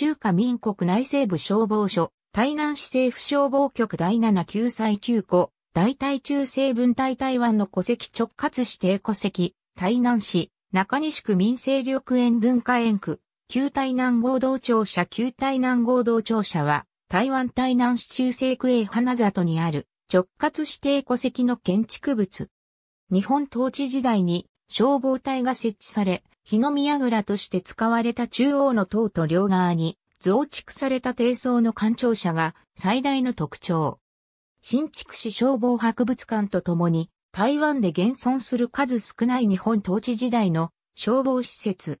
中華民国内西部消防署、台南市政府消防局第7救済9個、大台中西分隊台湾の戸籍直轄指定戸籍、台南市、中西区民生緑園文化園区、旧台南合同庁舎旧台南合同庁舎は、台湾台南市中西区営花里にある直轄指定戸籍の建築物。日本統治時代に消防隊が設置され、日の宮倉として使われた中央の塔と両側に増築された低層の官庁舎が最大の特徴。新築市消防博物館とともに台湾で現存する数少ない日本統治時代の消防施設。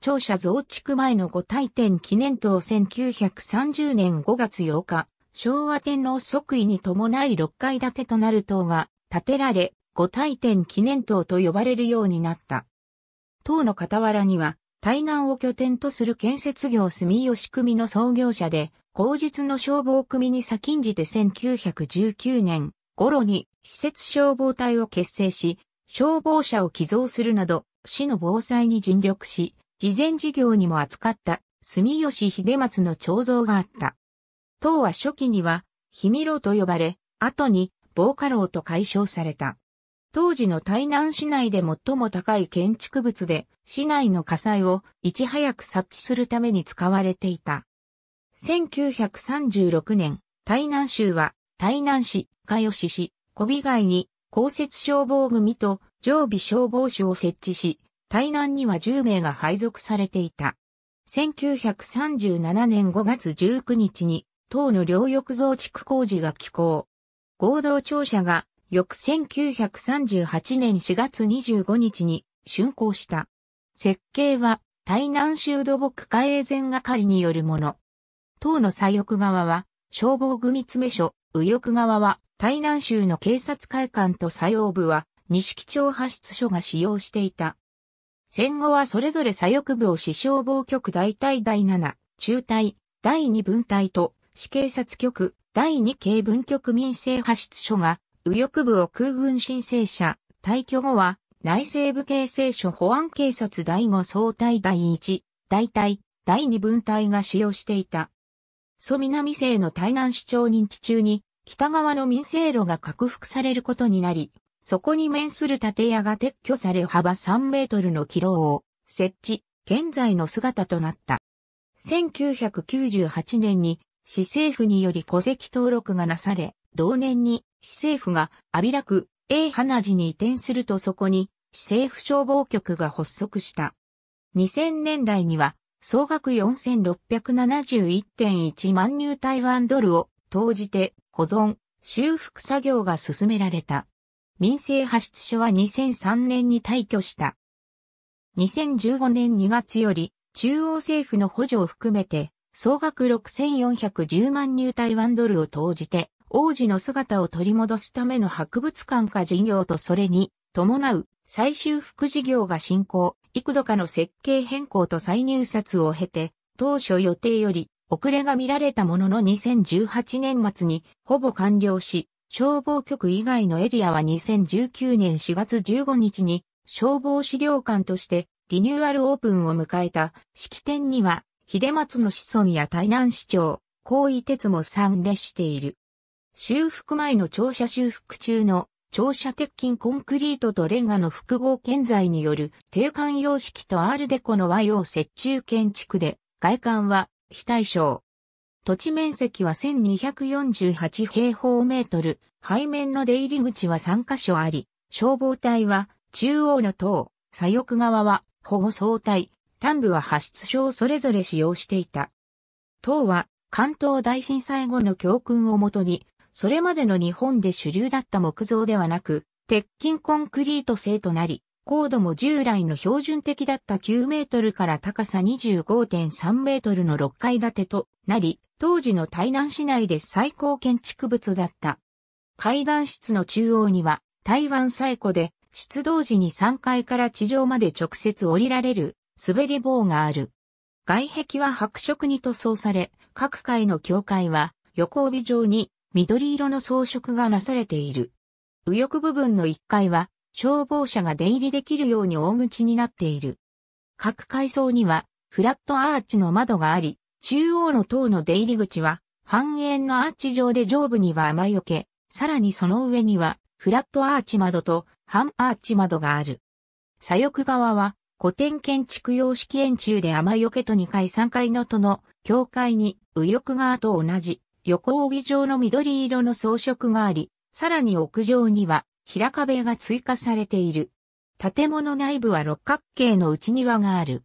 庁舎増築前の五大典記念塔1930年5月8日、昭和天皇即位に伴い6階建てとなる塔が建てられ、五大典記念塔と呼ばれるようになった。党の傍らには、対岸を拠点とする建設業住吉組の創業者で、後日の消防組に先んじて1919年頃に施設消防隊を結成し、消防車を寄贈するなど、市の防災に尽力し、事前事業にも扱った住吉秀松の彫像があった。党は初期には、氷見楼と呼ばれ、後に防火楼と解消された。当時の台南市内で最も高い建築物で、市内の火災をいち早く察知するために使われていた。1936年、台南州は、台南市、加吉市、小美街に、公設消防組と常備消防署を設置し、台南には10名が配属されていた。1937年5月19日に、党の両翼増築工事が起工。合同庁舎が翌1938年4月25日に竣工した。設計は台南州土木海営前係によるもの。党の左翼側は消防組詰所、右翼側は台南州の警察会館と左翼部は錦町派出所が使用していた。戦後はそれぞれ左翼部を市消防局大隊第7、中隊、第2分隊と市警察局、第2警分局民政派出所が右翼部を空軍申請者、退去後は、内政部警政署保安警察第5総隊第1、大隊、第2分隊が使用していた。蘇南生の台南市長任期中に、北側の民生路が拡幅されることになり、そこに面する建屋が撤去され幅3メートルの軌道を設置、現在の姿となった。1998年に市政府により戸籍登録がなされ、同年に市政府が安比楽、A 花寺に移転するとそこに市政府消防局が発足した。2000年代には総額4671.1万入台湾ドルを投じて保存、修復作業が進められた。民生派出所は2003年に退去した。2015年2月より中央政府の補助を含めて総額6410万入台湾ドルを投じて王子の姿を取り戻すための博物館化事業とそれに伴う最終副事業が進行、幾度かの設計変更と再入札を経て、当初予定より遅れが見られたものの2018年末にほぼ完了し、消防局以外のエリアは2019年4月15日に消防資料館としてリニューアルオープンを迎えた式典には、秀松の子孫や台南市長、高位鉄も参列している。修復前の庁舎修復中の庁舎鉄筋コンクリートとレンガの複合建材による定管様式とアールデコの和洋折衷建築で、外観は非対称。土地面積は1248平方メートル、背面の出入り口は3カ所あり、消防隊は中央の塔、左翼側は保護総隊、端部は発出所をそれぞれ使用していた。塔は関東大震災後の教訓をもとにそれまでの日本で主流だった木造ではなく、鉄筋コンクリート製となり、高度も従来の標準的だった9メートルから高さ25.3メートルの6階建てとなり、当時の台南市内で最高建築物だった。階段室の中央には台湾最古で出動時に3階から地上まで直接降りられる滑り棒がある。外壁は白色に塗装され、各階の境界は横帯状に緑色の装飾がなされている。右翼部分の1階は消防車が出入りできるように大口になっている。各階層にはフラットアーチの窓があり、中央の塔の出入り口は半円のアーチ上で上部には雨よけ、さらにその上にはフラットアーチ窓と半アーチ窓がある。左翼側は古典建築様式円柱で雨よけと2階3階の塔の境界に右翼側と同じ横帯状の緑色の装飾があり、さらに屋上には平壁が追加されている。建物内部は六角形の内庭がある。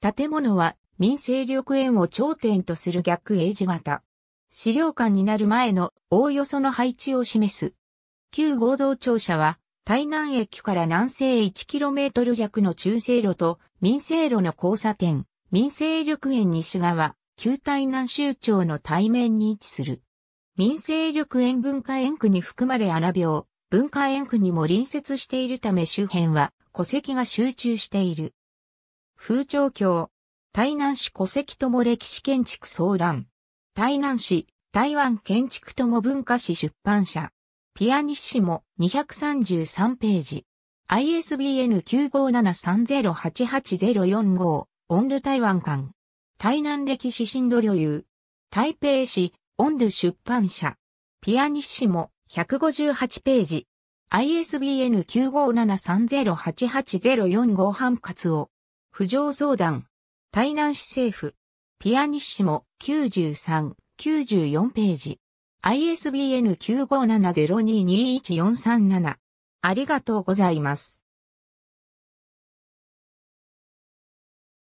建物は民生緑園を頂点とする逆英字型。資料館になる前のおおよその配置を示す。旧合同庁舎は、台南駅から南西 1km 弱の中西路と民生路の交差点、民生緑園西側、旧台南州庁の対面に位置する。民生力園文化園区に含まれ荒病、文化園区にも隣接しているため周辺は戸籍が集中している。風潮橋、台南市戸籍とも歴史建築騒乱。台南市、台湾建築とも文化史出版社。ピアニッシモ233ページ。ISBN 957308804 5オンル台湾館。台南歴史新度旅遊。台北市、オンドゥ出版社。ピアニッシモ、158ページ。ISBN 957308804半活を。浮上相談。台南市政府。ピアニッシモ、93、94ページ。ISBN 9 5 7 0 2 2 1 4 3 7ありがとうございます。